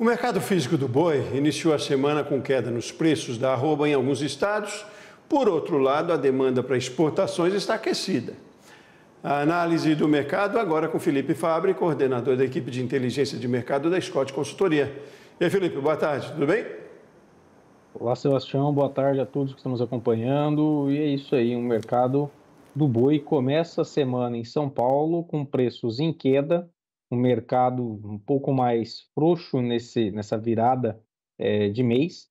O mercado físico do boi iniciou a semana com queda nos preços da arroba em alguns estados. Por outro lado, a demanda para exportações está aquecida. A análise do mercado agora com Felipe Fabre, coordenador da equipe de inteligência de mercado da Scott Consultoria. E aí, Felipe, boa tarde, tudo bem? Olá, Sebastião, boa tarde a todos que estão nos acompanhando. E é isso aí, um mercado do boi começa a semana em São Paulo com preços em queda um mercado um pouco mais frouxo nesse, nessa virada é, de mês.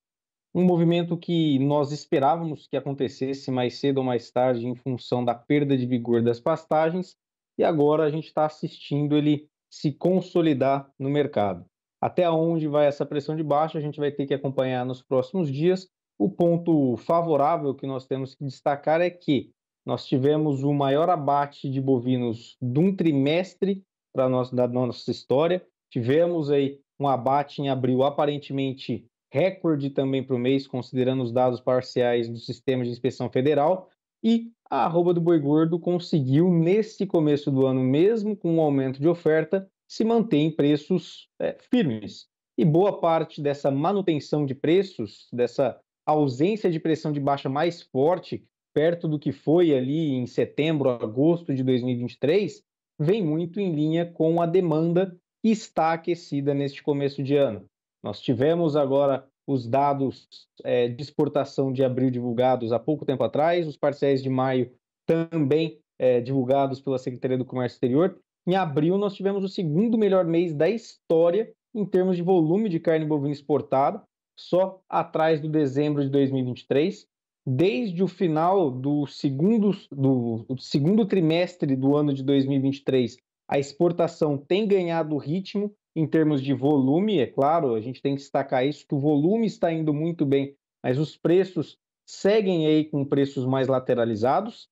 Um movimento que nós esperávamos que acontecesse mais cedo ou mais tarde em função da perda de vigor das pastagens, e agora a gente está assistindo ele se consolidar no mercado. Até onde vai essa pressão de baixa, a gente vai ter que acompanhar nos próximos dias. O ponto favorável que nós temos que destacar é que nós tivemos o maior abate de bovinos de um trimestre para nossa, da nossa história. Tivemos aí um abate em abril aparentemente recorde também para o mês, considerando os dados parciais do sistema de inspeção federal. E a arroba do boi gordo conseguiu, neste começo do ano, mesmo com um aumento de oferta, se manter em preços é, firmes. E boa parte dessa manutenção de preços, dessa ausência de pressão de baixa mais forte, perto do que foi ali em setembro, agosto de 2023, vem muito em linha com a demanda que está aquecida neste começo de ano. Nós tivemos agora os dados é, de exportação de abril divulgados há pouco tempo atrás, os parciais de maio também é, divulgados pela Secretaria do Comércio Exterior. Em abril, nós tivemos o segundo melhor mês da história em termos de volume de carne bovina exportada, só atrás do dezembro de 2023 desde o final do segundo, do, do segundo trimestre do ano de 2023, a exportação tem ganhado ritmo em termos de volume, é claro, a gente tem que destacar isso, que o volume está indo muito bem, mas os preços seguem aí com preços mais lateralizados,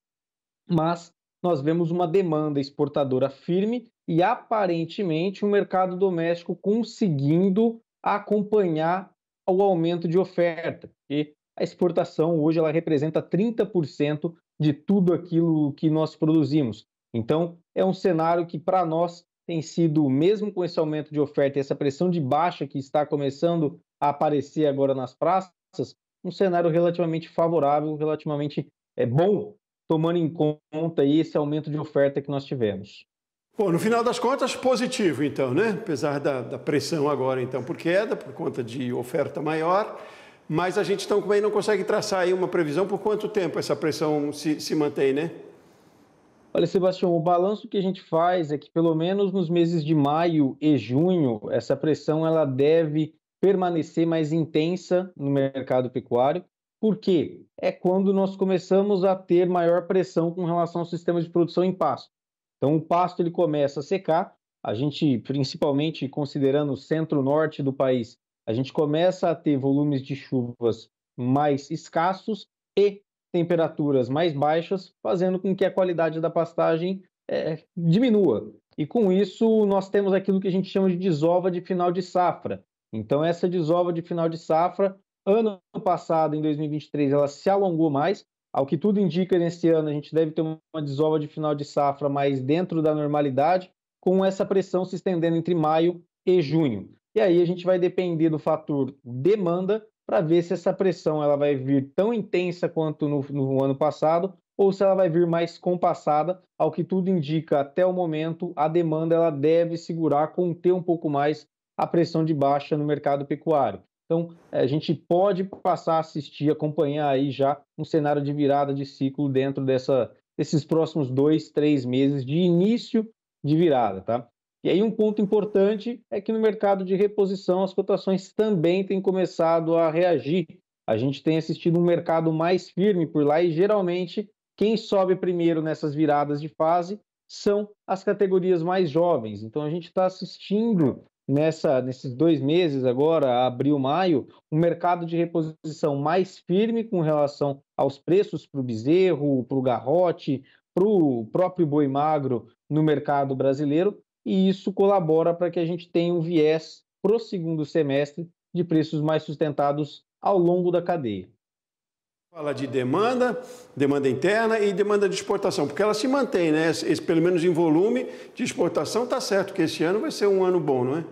mas nós vemos uma demanda exportadora firme e aparentemente o mercado doméstico conseguindo acompanhar o aumento de oferta, que a exportação hoje ela representa 30% de tudo aquilo que nós produzimos. Então, é um cenário que para nós tem sido, mesmo com esse aumento de oferta e essa pressão de baixa que está começando a aparecer agora nas praças, um cenário relativamente favorável, relativamente é, bom, tomando em conta esse aumento de oferta que nós tivemos. Bom, no final das contas, positivo, então, né? Apesar da, da pressão agora, então, por queda, por conta de oferta maior, mas a gente então também não consegue traçar aí uma previsão por quanto tempo essa pressão se, se mantém, né? Olha, Sebastião, o balanço que a gente faz é que pelo menos nos meses de maio e junho, essa pressão ela deve permanecer mais intensa no mercado pecuário, porque é quando nós começamos a ter maior pressão com relação ao sistema de produção em pasto. Então o pasto ele começa a secar, a gente principalmente considerando o centro-norte do país, a gente começa a ter volumes de chuvas mais escassos e temperaturas mais baixas, fazendo com que a qualidade da pastagem é, diminua. E com isso, nós temos aquilo que a gente chama de desova de final de safra. Então, essa desova de final de safra, ano passado, em 2023, ela se alongou mais. Ao que tudo indica, nesse ano, a gente deve ter uma desova de final de safra mais dentro da normalidade, com essa pressão se estendendo entre maio e junho. E aí a gente vai depender do fator demanda para ver se essa pressão ela vai vir tão intensa quanto no, no ano passado ou se ela vai vir mais compassada. Ao que tudo indica até o momento, a demanda ela deve segurar, conter um pouco mais a pressão de baixa no mercado pecuário. Então, eh, a gente pode passar a assistir, acompanhar aí já um cenário de virada de ciclo dentro dessa, desses próximos dois, três meses de início de virada, tá? E aí um ponto importante é que no mercado de reposição as cotações também têm começado a reagir. A gente tem assistido um mercado mais firme por lá e geralmente quem sobe primeiro nessas viradas de fase são as categorias mais jovens. Então a gente está assistindo nessa, nesses dois meses agora, abril, maio, um mercado de reposição mais firme com relação aos preços para o bezerro, para o garrote, para o próprio boi magro no mercado brasileiro, e isso colabora para que a gente tenha um viés para o segundo semestre de preços mais sustentados ao longo da cadeia. Fala de demanda, demanda interna e demanda de exportação, porque ela se mantém, né? Esse, pelo menos em volume de exportação, está certo que esse ano vai ser um ano bom, não é?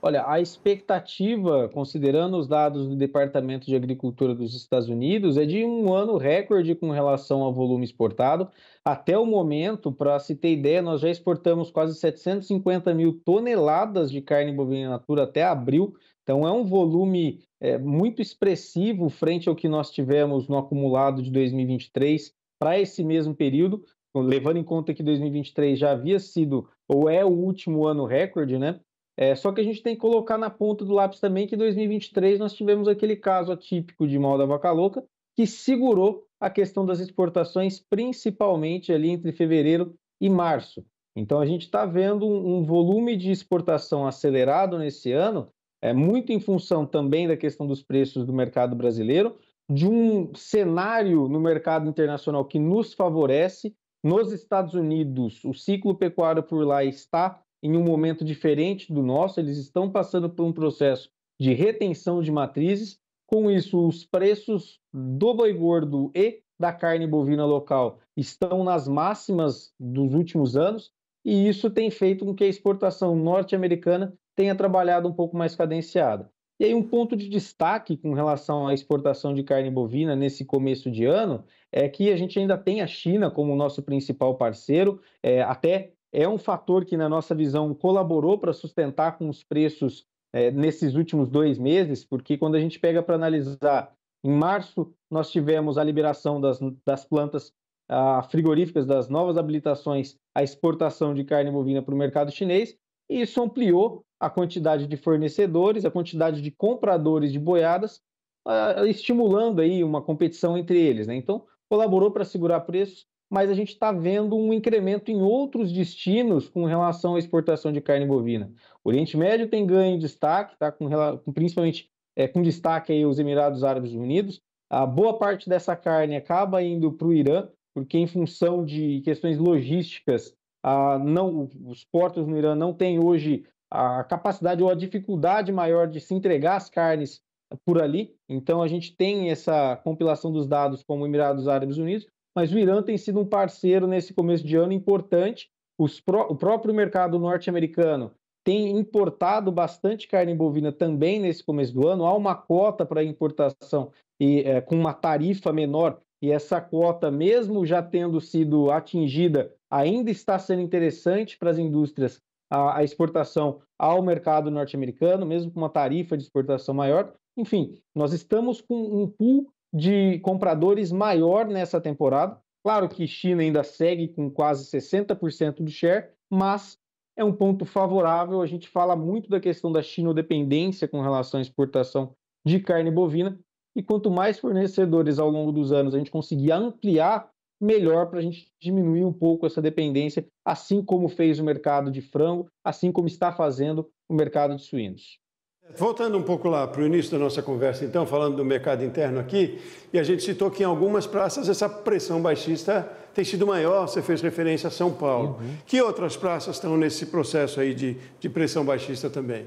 Olha, a expectativa, considerando os dados do Departamento de Agricultura dos Estados Unidos, é de um ano recorde com relação ao volume exportado. Até o momento, para se ter ideia, nós já exportamos quase 750 mil toneladas de carne bovina natura até abril. Então, é um volume é, muito expressivo frente ao que nós tivemos no acumulado de 2023 para esse mesmo período. Levando em conta que 2023 já havia sido ou é o último ano recorde, né? É, só que a gente tem que colocar na ponta do lápis também que em 2023 nós tivemos aquele caso atípico de mal da vaca louca, que segurou a questão das exportações, principalmente ali entre fevereiro e março. Então a gente está vendo um, um, volume de exportação acelerado nesse ano, é muito em função também da questão dos preços do mercado brasileiro, de um cenário no mercado internacional que nos favorece. Nos Estados Unidos, o ciclo pecuário por lá está em um momento diferente do nosso, eles estão passando por um processo de retenção de matrizes. Com isso, os preços do boi gordo e da carne bovina local estão nas máximas dos últimos anos, e isso tem feito com que a exportação norte-americana tenha trabalhado um pouco mais cadenciada. E aí, um ponto de destaque com relação à exportação de carne bovina nesse começo de ano é que a gente ainda tem a China como nosso principal parceiro, é, até é um fator que, na nossa visão, colaborou para sustentar com os preços é, nesses últimos dois meses, porque quando a gente pega para analisar, em março nós tivemos a liberação das, das plantas ah, frigoríficas, das novas habilitações à exportação de carne bovina para o mercado chinês, e isso ampliou a quantidade de fornecedores, a quantidade de compradores de boiadas, ah, estimulando aí uma competição entre eles. Né? Então, colaborou para segurar preços mas a gente está vendo um incremento em outros destinos com relação à exportação de carne bovina. O Oriente Médio tem ganho destaque, tá? com, com principalmente é, com destaque aí os Emirados Árabes Unidos. A boa parte dessa carne acaba indo para o Irã, porque em função de questões logísticas, a, não, os portos no Irã não têm hoje a capacidade ou a dificuldade maior de se entregar as carnes por ali. Então a gente tem essa compilação dos dados como Emirados Árabes Unidos, mas o Irã tem sido um parceiro nesse começo de ano importante. Pró o próprio mercado norte-americano tem importado bastante carne bovina também nesse começo do ano. Há uma cota para importação e é, com uma tarifa menor, e essa cota, mesmo já tendo sido atingida, ainda está sendo interessante para as indústrias a, a exportação ao mercado norte-americano, mesmo com uma tarifa de exportação maior. Enfim, nós estamos com um pool de compradores maior nessa temporada. Claro que China ainda segue com quase 60% do share, mas é um ponto favorável. A gente fala muito da questão da chinodependência com relação à exportação de carne bovina. E quanto mais fornecedores ao longo dos anos a gente conseguir ampliar, melhor para a gente diminuir um pouco essa dependência, assim como fez o mercado de frango, assim como está fazendo o mercado de suínos. Voltando um pouco lá para o início da nossa conversa, então, falando do mercado interno aqui, e a gente citou que em algumas praças essa pressão baixista tem sido maior, você fez referência a São Paulo. Uhum. Que outras praças estão nesse processo aí de, de pressão baixista também?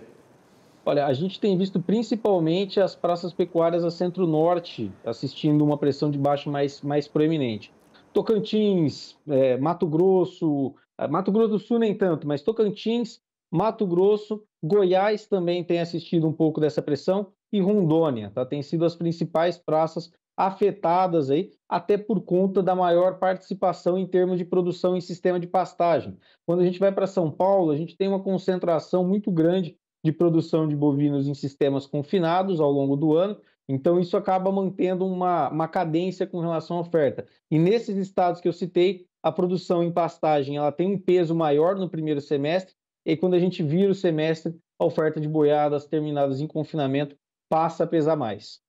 Olha, a gente tem visto principalmente as praças pecuárias a centro-norte assistindo uma pressão de baixo mais, mais proeminente. Tocantins, é, Mato Grosso, eh, Mato Grosso do Sul nem tanto, mas Tocantins Mato Grosso, Goiás também tem assistido um pouco dessa pressão e Rondônia, tá? Tem sido as principais praças afetadas aí, até por conta da maior participação em termos de produção em sistema de pastagem. Quando a gente vai para São Paulo, a gente tem uma concentração muito grande de produção de bovinos em sistemas confinados ao longo do ano, então isso acaba mantendo uma, uma cadência com relação à oferta. E nesses estados que eu citei, a produção em pastagem ela tem um peso maior no primeiro semestre e quando a gente vira o semestre, a oferta de boiadas terminadas em confinamento passa a pesar mais.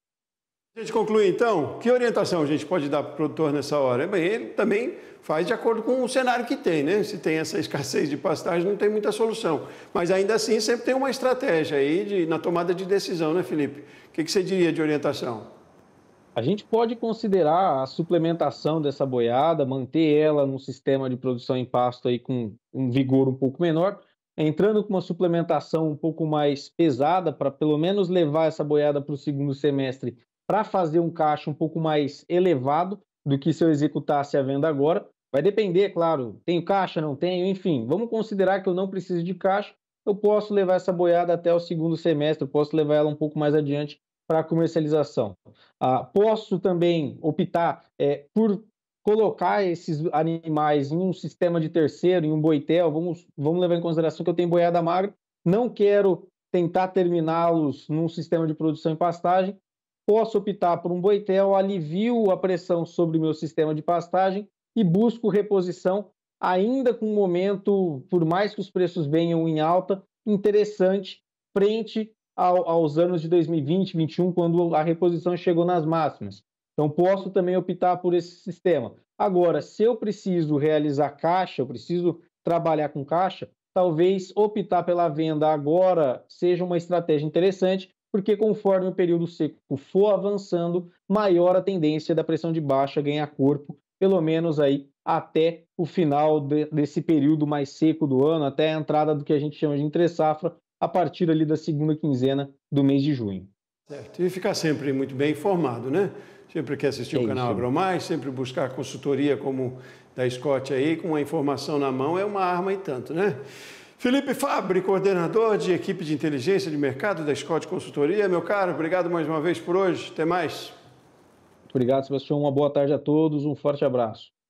A gente conclui então, que orientação a gente pode dar para o produtor nessa hora? Bem, ele também faz de acordo com o cenário que tem, né? Se tem essa escassez de pastagem, não tem muita solução. Mas ainda assim, sempre tem uma estratégia aí de, na tomada de decisão, né, Felipe? O que, que você diria de orientação? A gente pode considerar a suplementação dessa boiada, manter ela num sistema de produção em pasto aí com um vigor um pouco menor, entrando com uma suplementação um pouco mais pesada para pelo menos levar essa boiada para o segundo semestre para fazer um caixa um pouco mais elevado do que se eu executasse a venda agora. Vai depender, é claro, tenho caixa, não tenho, enfim, vamos considerar que eu não preciso de caixa, eu posso levar essa boiada até o segundo semestre, eu posso levar ela um pouco mais adiante para comercialização. Ah, posso também optar é, por colocar esses animais em um sistema de terceiro, em um boitel, vamos, vamos levar em consideração que eu tenho boiada magra, não quero tentar terminá-los num sistema de produção e pastagem, posso optar por um boitel, alivio a pressão sobre o meu sistema de pastagem e busco reposição, ainda com um momento, por mais que os preços venham em alta, interessante frente ao, aos anos de 2020, 2021, quando a reposição chegou nas máximas. Então, posso também optar por esse sistema. Agora, se eu preciso realizar caixa, eu preciso trabalhar com caixa, talvez optar pela venda agora seja uma estratégia interessante, porque conforme o período seco for avançando, maior a tendência da pressão de baixa ganhar corpo, pelo menos aí até o final de, desse período mais seco do ano, até a entrada do que a gente chama de entre safra, a partir ali da segunda quinzena do mês de junho. Certo. E ficar sempre muito bem informado, né? Sempre que assistir Sim, o canal AgroMais, sempre buscar consultoria como da Scott aí, com a informação na mão, é uma arma e tanto, né? Felipe Fabri, coordenador de equipe de inteligência de mercado da Scott Consultoria. Meu caro, obrigado mais uma vez por hoje. Até mais. Obrigado, Sebastião. Uma boa tarde a todos. Um forte abraço.